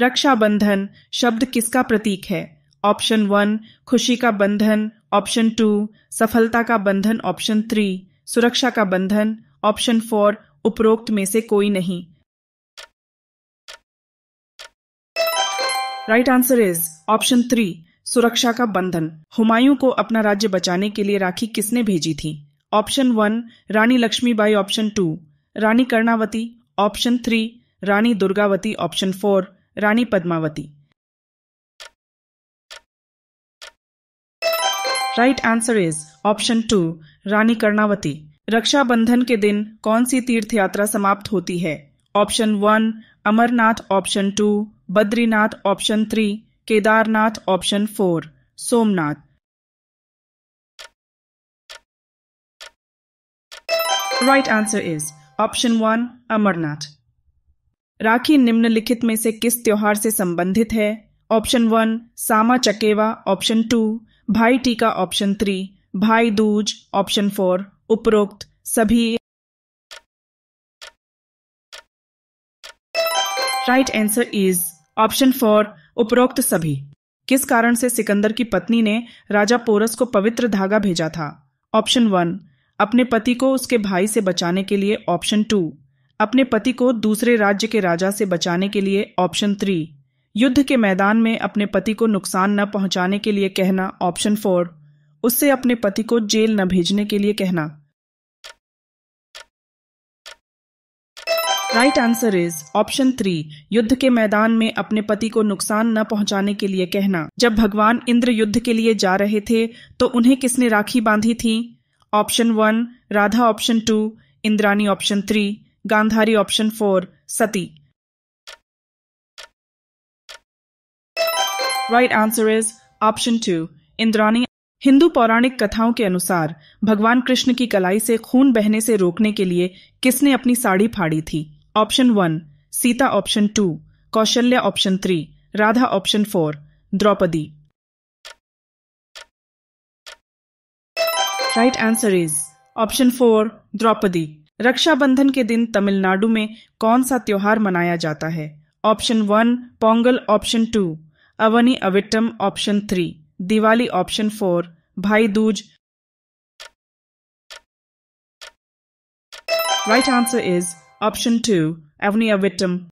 रक्षाबंधन शब्द किसका प्रतीक है ऑप्शन वन खुशी का बंधन ऑप्शन टू सफलता का बंधन ऑप्शन थ्री सुरक्षा का बंधन ऑप्शन फोर उपरोक्त में से कोई नहीं right answer is option three सुरक्षा का बंधन हुमायूं को अपना राज्य बचाने के लिए राखी किसने भेजी थी option one Rani Lakshmibai option two Rani Karnavati option three Rani Durgavati option four Rani Padmavati right answer is option two Rani Karnavati Rakshabandhan के दिन कौन सी तीर्थ यात्रा समाप्त होती है option one Amarnath option two Badrinath option three Kedarnath option four Somnath right answer is option one Amarnath rakhi निम्नलिखित में से किस त्योहार से संबंधित है ऑप्शन वन सामा चकेवा ऑप्शन टू भाई टीका ऑप्शन थ्री भाई दूज ऑप्शन फोर उपरोक्त सभी right answer is option four उपरोक्त सभी किस कारण से सिकंदर की पत्नी ने राजा पोरस को पवित्र धागा भेजा था ऑप्शन वन अपने पति को उसके भाई से बचाने के लिए ऑप्शन टू अपने पति को दूसरे राज्य के राजा से बचाने के लिए ऑप्शन थ्री युद्ध के मैदान में अपने पति को नुकसान न पहुंचाने के लिए कहना ऑप्शन फोर उससे अपने पति को जेल न भेजने के लिए कहना right answer is option three युद्ध के मैदान में अपने पति को नुकसान न पहुंचाने के लिए कहना जब भगवान इंद्र युद्ध के लिए जा रहे थे तो उन्हें किसने राखी बांधी थी option one Radha option two Indrani option three Gandhari option four Sati right answer is option two Indrani Hindu पौराणिक कथाओं के अनुसार भगवान कृष्ण की कलाई से खून बहने से रोकने के लिए किसने अपनी साड़ी फाड़ी थी option one Sita option two Kaushalya option three Radha option four Draupadi right answer is option four Draupadi Rakshabandhan के दिन तमिलनाडु में कौन सा त्योहार मनाया जाता है option one Pongal option two Avani Avittam option three Diwali option four Bhai Dooj right answer is option two Avani अविटम